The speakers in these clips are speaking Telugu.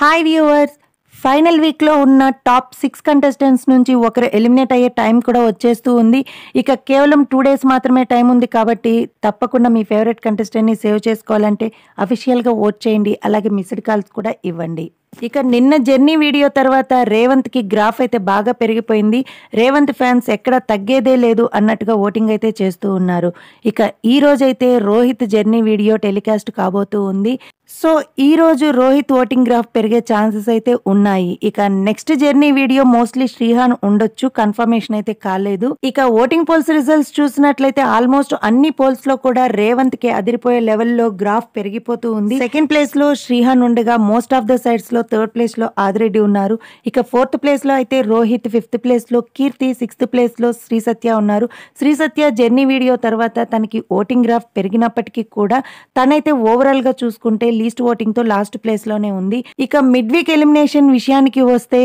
హాయ్ వ్యూవర్స్ ఫైనల్ వీక్లో ఉన్న టాప్ సిక్స్ కంటెస్టెంట్స్ నుంచి ఒకరు ఎలిమినేట్ అయ్యే టైం కూడా వచ్చేస్తూ ఉంది ఇక కేవలం టూ డేస్ మాత్రమే టైం ఉంది కాబట్టి తప్పకుండా మీ ఫేవరెట్ కంటెస్టెంట్ని సేవ్ చేసుకోవాలంటే అఫీషియల్గా ఓట్ చేయండి అలాగే మిస్డ్ కాల్స్ కూడా ఇవ్వండి ఇక నిన్న జర్నీ వీడియో తర్వాత రేవంత్ కి గ్రాఫ్ అయితే బాగా పెరిగిపోయింది రేవంత్ ఫ్యాన్స్ ఎక్కడ తగ్గేదే లేదు అన్నట్టుగా ఓటింగ్ అయితే చేస్తూ ఉన్నారు ఇక ఈ రోజైతే రోహిత్ జర్నీ వీడియో టెలికాస్ట్ కాబోతూ ఉంది సో ఈ రోజు రోహిత్ ఓటింగ్ గ్రాఫ్ పెరిగే ఛాన్సెస్ అయితే ఉన్నాయి ఇక next journey video mostly Srihan ఉండొచ్చు కన్ఫర్మేషన్ అయితే కాలేదు ఇక ఓటింగ్ పోల్స్ రిజల్ట్స్ చూసినట్లయితే ఆల్మోస్ట్ అన్ని పోల్స్ లో కూడా రేవంత్ కి అదిరిపోయే లెవెల్లో గ్రాఫ్ పెరిగిపోతూ ఉంది సెకండ్ ప్లేస్ లో శ్రీహాన్ ఉండగా మోస్ట్ ఆఫ్ ద సైడ్స్ ప్లేస్లో థర్డ్ ప్లేస్లో ఆదిరెడ్డి ఉన్నారు ఇక ఫోర్త్ ప్లేస్లో అయితే రోహిత్ ఫిఫ్త్ ప్లేస్లో కీర్తి సిక్స్త్ ప్లేస్లో శ్రీ సత్య ఉన్నారు శ్రీ సత్య జర్నీ వీడియో తర్వాత తనకి ఓటింగ్ గ్రాఫ్ పెరిగినప్పటికీ కూడా తనైతే ఓవరాల్గా చూసుకుంటే లీస్ట్ ఓటింగ్తో లాస్ట్ ప్లేస్లోనే ఉంది ఇక మిడ్ వీక్ ఎలిమినేషన్ విషయానికి వస్తే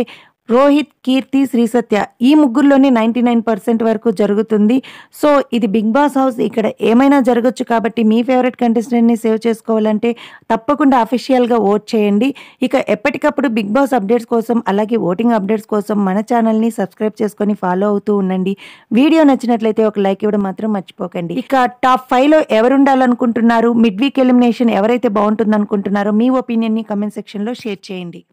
రోహిత్ కీర్తి శ్రీసత్య ఈ ముగ్గురులోనే నైంటీ నైన్ పర్సెంట్ వరకు జరుగుతుంది సో ఇది బిగ్ బాస్ హౌస్ ఇక్కడ ఏమైనా జరగచ్చు కాబట్టి మీ ఫేవరెట్ కంటెస్టెంట్ని సేవ్ చేసుకోవాలంటే తప్పకుండా అఫీషియల్గా ఓట్ చేయండి ఇక ఎప్పటికప్పుడు బిగ్ బాస్ అప్డేట్స్ కోసం అలాగే ఓటింగ్ అప్డేట్స్ కోసం మన ఛానల్ని సబ్స్క్రైబ్ చేసుకొని ఫాలో అవుతూ ఉండండి వీడియో నచ్చినట్లయితే ఒక లైక్ ఇవ్వడం మాత్రం మర్చిపోకండి ఇక టాప్ ఫైవ్లో ఎవరుండాలనుకుంటున్నారు మిడ్ వీక్ ఎలిమినేషన్ ఎవరైతే బాగుంటుందనుకుంటున్నారో మీ ఒపీనియన్ని కమెంట్ సెక్షన్లో షేర్ చేయండి